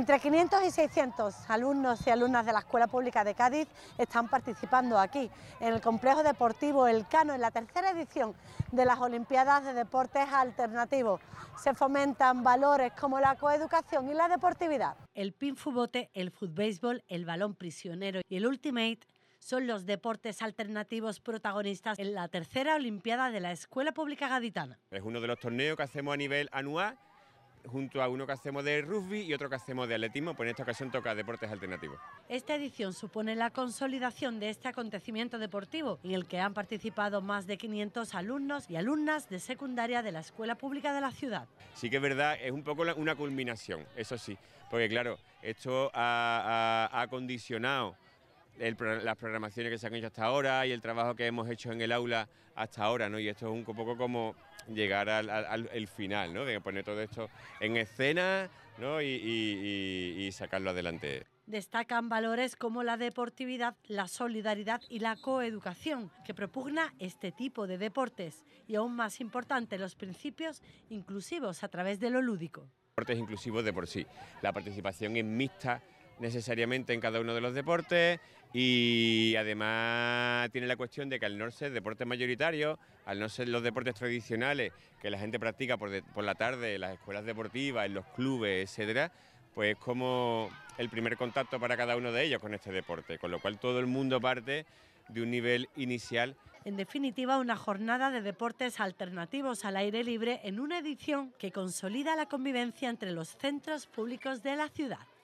Entre 500 y 600 alumnos y alumnas de la Escuela Pública de Cádiz están participando aquí, en el Complejo Deportivo El Cano, en la tercera edición de las Olimpiadas de Deportes Alternativos. Se fomentan valores como la coeducación y la deportividad. El pinfubote, el fútbol, el balón prisionero y el ultimate son los deportes alternativos protagonistas en la tercera Olimpiada de la Escuela Pública Gaditana. Es uno de los torneos que hacemos a nivel anual junto a uno que hacemos de rugby y otro que hacemos de atletismo, pues en esta ocasión toca deportes alternativos. Esta edición supone la consolidación de este acontecimiento deportivo en el que han participado más de 500 alumnos y alumnas de secundaria de la Escuela Pública de la ciudad. Sí que es verdad, es un poco una culminación, eso sí, porque claro, esto ha, ha condicionado las programaciones que se han hecho hasta ahora y el trabajo que hemos hecho en el aula hasta ahora, ¿no? Y esto es un poco como llegar al, final, ¿no? De poner todo esto en escena, ¿no? y sacarlo adelante destacan valores como la deportividad, la solidaridad y la coeducación, que propugna este tipo de deportes y aún más importante los principios inclusivos a través de lo lúdico. Deportes inclusivos de por sí. La participación es mixta necesariamente en cada uno de los deportes, y además tiene la cuestión de que al no ser deportes mayoritarios, al no ser los deportes tradicionales que la gente practica por, la tarde en las escuelas deportivas, en los clubes, etcétera, pues como el primer contacto para cada uno de ellos con este deporte, con lo cual todo el mundo parte de un nivel inicial. En definitiva, una jornada de deportes alternativos al aire libre en una edición que consolida la convivencia entre los centros públicos de la ciudad.